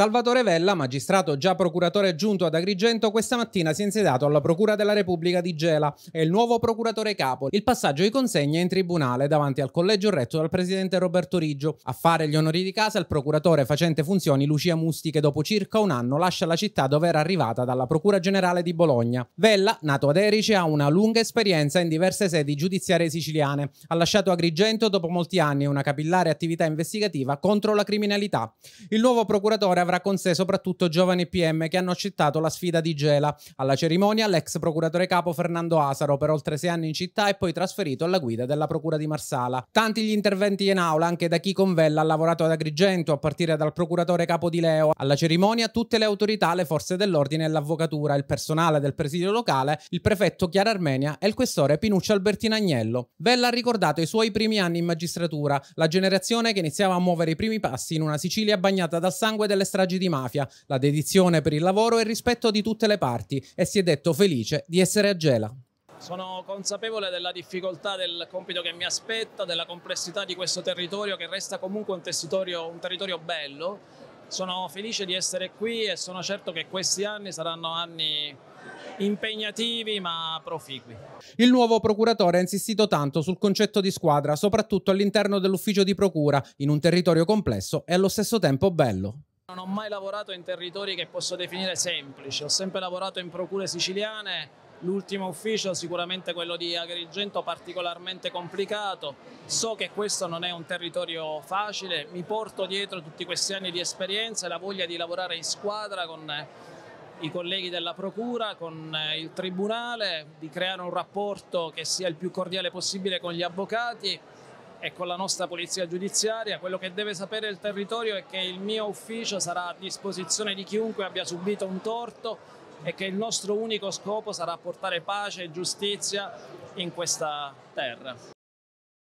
Salvatore Vella, magistrato già procuratore aggiunto ad Agrigento, questa mattina si è insediato alla Procura della Repubblica di Gela. È il nuovo procuratore capo. Il passaggio di consegna è in tribunale davanti al collegio retto dal presidente Roberto Riggio. A fare gli onori di casa il procuratore facente funzioni Lucia Musti che dopo circa un anno lascia la città dove era arrivata dalla Procura Generale di Bologna. Vella, nato ad Erice, ha una lunga esperienza in diverse sedi giudiziarie siciliane. Ha lasciato Agrigento dopo molti anni e una capillare attività investigativa contro la criminalità. Il nuovo procuratore avrà con sé soprattutto giovani PM che hanno accettato la sfida di Gela. Alla cerimonia l'ex procuratore capo Fernando Asaro per oltre sei anni in città e poi trasferito alla guida della procura di Marsala. Tanti gli interventi in aula anche da chi con Vella ha lavorato ad Agrigento a partire dal procuratore capo di Leo. Alla cerimonia tutte le autorità, le forze dell'ordine e l'avvocatura, il personale del presidio locale, il prefetto Chiara Armenia e il questore Pinuccio Albertino Agnello. Vella ha ricordato i suoi primi anni in magistratura, la generazione che iniziava a muovere i primi passi in una Sicilia bagnata dal sangue delle stragi di mafia, la dedizione per il lavoro e il rispetto di tutte le parti e si è detto felice di essere a Gela. Sono consapevole della difficoltà del compito che mi aspetta, della complessità di questo territorio che resta comunque un territorio, un territorio bello. Sono felice di essere qui e sono certo che questi anni saranno anni impegnativi ma proficui. Il nuovo procuratore ha insistito tanto sul concetto di squadra, soprattutto all'interno dell'ufficio di procura, in un territorio complesso e allo stesso tempo bello. Non ho mai lavorato in territori che posso definire semplici, ho sempre lavorato in procure siciliane, l'ultimo ufficio sicuramente quello di Agrigento particolarmente complicato, so che questo non è un territorio facile, mi porto dietro tutti questi anni di esperienza e la voglia di lavorare in squadra con eh, i colleghi della procura, con eh, il tribunale, di creare un rapporto che sia il più cordiale possibile con gli avvocati e con la nostra polizia giudiziaria. Quello che deve sapere il territorio è che il mio ufficio sarà a disposizione di chiunque abbia subito un torto e che il nostro unico scopo sarà portare pace e giustizia in questa terra.